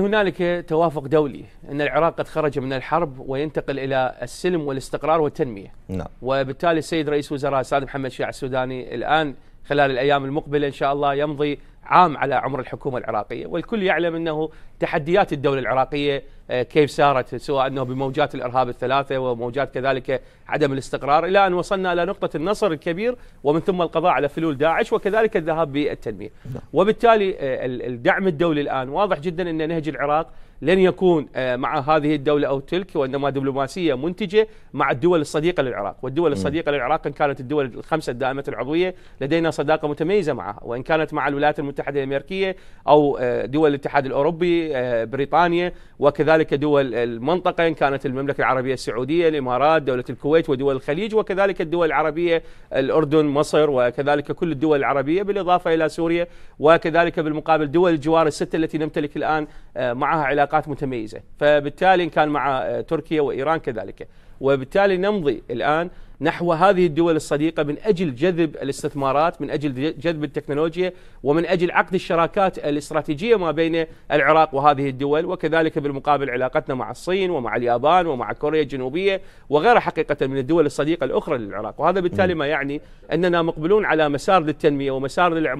هنالك توافق دولي ان العراق قد خرج من الحرب وينتقل الى السلم والاستقرار والتنميه. نعم. وبالتالي السيد رئيس وزراء السيد محمد شيع السوداني الان خلال الايام المقبله ان شاء الله يمضي عام على عمر الحكومه العراقيه، والكل يعلم انه تحديات الدوله العراقيه آه، كيف سارت سواء أنه بموجات الإرهاب الثلاثة وموجات كذلك عدم الاستقرار إلى أن وصلنا إلى نقطة النصر الكبير ومن ثم القضاء على فلول داعش وكذلك الذهاب بالتنمية نعم. وبالتالي آه، الدعم الدولي الآن واضح جدا أن نهج العراق لن يكون آه، مع هذه الدولة أو تلك وإنما دبلوماسية منتجة مع الدول الصديقة للعراق والدول نعم. الصديقة للعراق إن كانت الدول الخمسة الدائمة العضوية لدينا صداقة متميزة معها وإن كانت مع الولايات المتحدة الأمريكية أو دول الاتحاد الأوروبي بريطانيا وكذلك وكذلك دول المنطقة إن كانت المملكة العربية السعودية الإمارات دولة الكويت ودول الخليج وكذلك الدول العربية الأردن مصر وكذلك كل الدول العربية بالإضافة إلى سوريا وكذلك بالمقابل دول الجوار الستة التي نمتلك الآن آه، معها علاقات متميزة فبالتالي إن كان مع آه، تركيا وإيران كذلك وبالتالي نمضي الآن نحو هذه الدول الصديقة من أجل جذب الاستثمارات من أجل جذب التكنولوجيا ومن أجل عقد الشراكات الاستراتيجية ما بين العراق وهذه الدول وكذلك بالمقابل علاقتنا مع الصين ومع اليابان ومع كوريا الجنوبية وغيرها حقيقة من الدول الصديقة الأخرى للعراق وهذا بالتالي ما يعني أننا مقبلون على مسار للتنمية ومسار للإعمار